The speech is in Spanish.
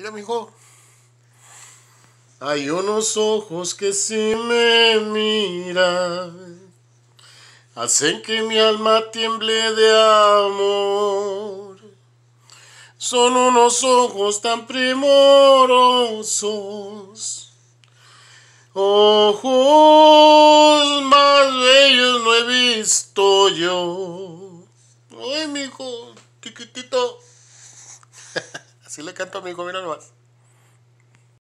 Mira, mijo. Hay unos ojos que si me miran hacen que mi alma tiemble de amor. Son unos ojos tan primorosos, ojos más bellos no he visto yo. Ay, mijo, chiquitito. Sí le canto a mi mira nomás.